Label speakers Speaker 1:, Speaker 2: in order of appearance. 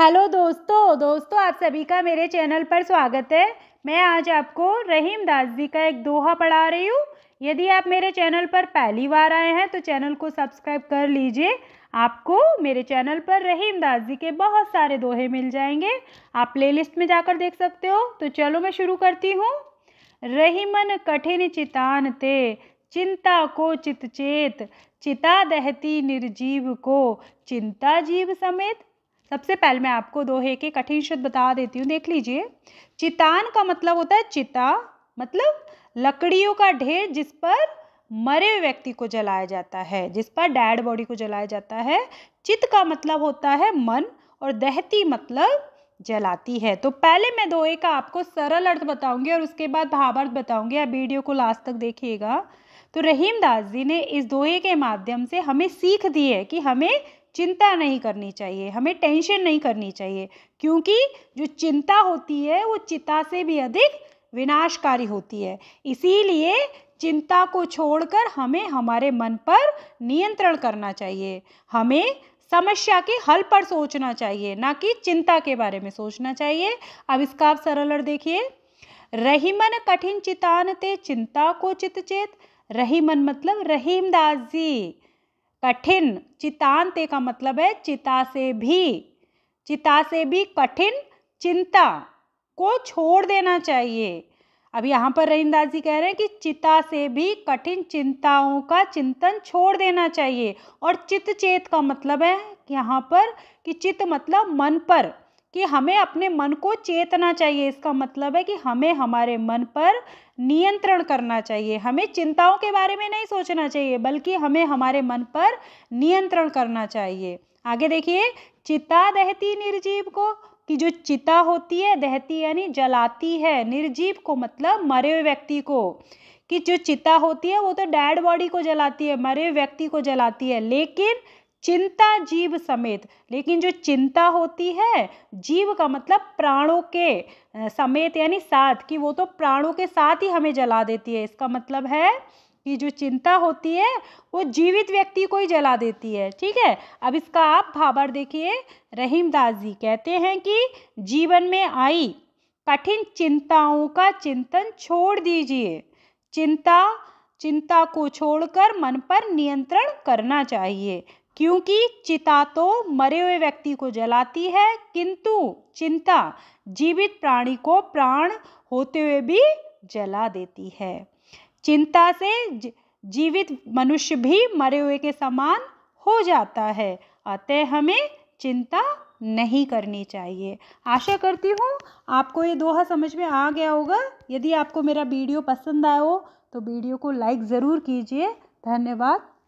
Speaker 1: hello दोस्तों दोस्तों आप सभी का मेरे चैनल पर स्वागत है मैं आज आपको रहीम दास जी का एक दोहा पढ़ा रही हूँ यदि आप मेरे चैनल पर पहली बार आए हैं तो चैनल को सब्सक्राइब कर लीजिए आपको मेरे चैनल पर रहीम दास जी के बहुत सारे दोहे मिल जाएंगे आप प्लेलिस्ट में जाकर देख सकते हो तो चलो मैं शुरू करती हूँ रहीमन कठिन चितान ते चिंता को चितचेत चिता दहती निर्जीव को चिंता जीव समेत सबसे पहले मैं आपको दोहे के कठिन शब्द बता देती हूँ देख लीजिए चितान का मतलब होता है चिता मतलब लकड़ियों का ढेर जिस पर मरे व्यक्ति को जलाया जाता है जिस पर डेड बॉडी को जलाया जाता है चित का मतलब होता है मन और दहती मतलब जलाती है तो पहले मैं दोहे का आपको सरल अर्थ बताऊंगी और उसके बाद भावार्थ बताऊंगी आप वीडियो को लास्ट तक देखिएगा तो रहीम दास जी ने इस दोहे के माध्यम से हमें सीख दी है कि हमें चिंता नहीं करनी चाहिए हमें टेंशन नहीं करनी चाहिए क्योंकि जो चिंता होती है वो चिता से भी अधिक विनाशकारी होती है इसीलिए चिंता को छोड़कर हमें हमारे मन पर नियंत्रण करना चाहिए हमें समस्या के हल पर सोचना चाहिए ना कि चिंता के बारे में सोचना चाहिए अब इसका आप सरल देखिए रही मन कठिन चितान ते चिंता को चित चेत रही मन मतलब रहीमदास जी कठिन चितांते का मतलब है चिता से भी चिता से भी कठिन चिंता को छोड़ देना चाहिए अब यहाँ पर रहीदास जी कह रहे हैं कि चिता से भी कठिन चिंताओं का चिंतन छोड़ देना चाहिए और चित चेत का मतलब है यहाँ पर कि चित मतलब मन पर कि हमें अपने मन को चेतना चाहिए इसका मतलब है कि हमें हमारे मन पर नियंत्रण करना चाहिए हमें चिंताओं के बारे में नहीं सोचना चाहिए बल्कि हमें हमारे मन पर नियंत्रण करना चाहिए आगे देखिए चिता दहती निर्जीव को कि जो चिता होती है दहती यानी जलाती है निर्जीव को मतलब मरे हुए व्यक्ति को कि जो चिता होती है वो तो डेड बॉडी को जलाती है मरे व्यक्ति को जलाती है लेकिन चिंता जीव समेत लेकिन जो चिंता होती है जीव का मतलब प्राणों के समेत यानी साथ कि वो तो प्राणों के साथ ही हमें जला देती है इसका मतलब है कि जो चिंता होती है वो जीवित व्यक्ति को ही जला देती है ठीक है अब इसका आप भाबर देखिए रहीमदास जी कहते हैं कि जीवन में आई कठिन चिंताओं का चिंतन छोड़ दीजिए चिंता चिंता को छोड़कर मन पर नियंत्रण करना चाहिए क्योंकि चिता तो मरे हुए व्यक्ति को जलाती है किंतु चिंता जीवित प्राणी को प्राण होते हुए भी जला देती है चिंता से जीवित मनुष्य भी मरे हुए के समान हो जाता है अतः हमें चिंता नहीं करनी चाहिए आशा करती हूँ आपको ये दोहा समझ में आ गया होगा यदि आपको मेरा वीडियो पसंद आया हो तो वीडियो को लाइक ज़रूर कीजिए धन्यवाद